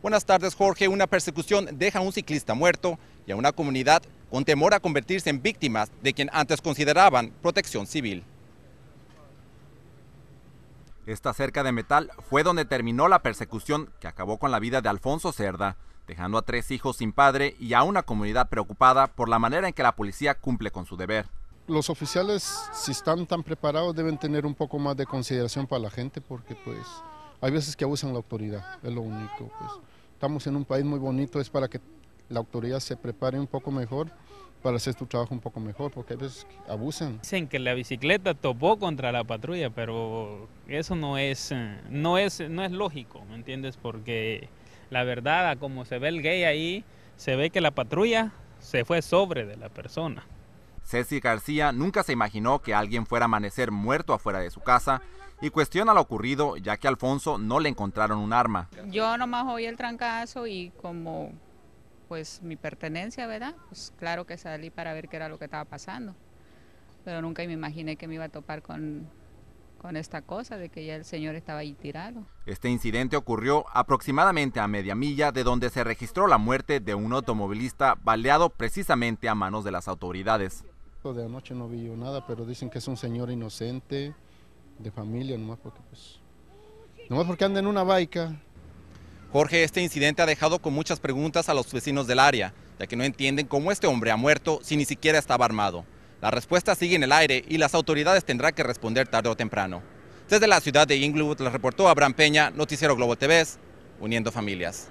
Buenas tardes, Jorge. Una persecución deja a un ciclista muerto y a una comunidad con temor a convertirse en víctimas de quien antes consideraban protección civil. Esta cerca de metal fue donde terminó la persecución que acabó con la vida de Alfonso Cerda, dejando a tres hijos sin padre y a una comunidad preocupada por la manera en que la policía cumple con su deber. Los oficiales, si están tan preparados, deben tener un poco más de consideración para la gente porque pues hay veces que abusan la autoridad, es lo único. Pues. Estamos en un país muy bonito, es para que la autoridad se prepare un poco mejor para hacer su trabajo un poco mejor, porque a veces abusan. Dicen que la bicicleta topó contra la patrulla, pero eso no es, eh, no es, no es lógico, ¿me entiendes? Porque la verdad, como se ve el gay ahí, se ve que la patrulla se fue sobre de la persona. Ceci García nunca se imaginó que alguien fuera a amanecer muerto afuera de su casa y cuestiona lo ocurrido ya que a Alfonso no le encontraron un arma. Yo nomás oí el trancazo y como pues mi pertenencia, ¿verdad? Pues claro que salí para ver qué era lo que estaba pasando, pero nunca me imaginé que me iba a topar con, con esta cosa de que ya el señor estaba ahí tirado. Este incidente ocurrió aproximadamente a media milla de donde se registró la muerte de un automovilista baleado precisamente a manos de las autoridades. De anoche no vi yo nada, pero dicen que es un señor inocente, de familia, nomás porque, pues, nomás porque anda en una baica. Jorge, este incidente ha dejado con muchas preguntas a los vecinos del área, ya que no entienden cómo este hombre ha muerto si ni siquiera estaba armado. La respuesta sigue en el aire y las autoridades tendrán que responder tarde o temprano. Desde la ciudad de Inglewood les reportó Abraham Peña, Noticiero Globo TV, Uniendo Familias.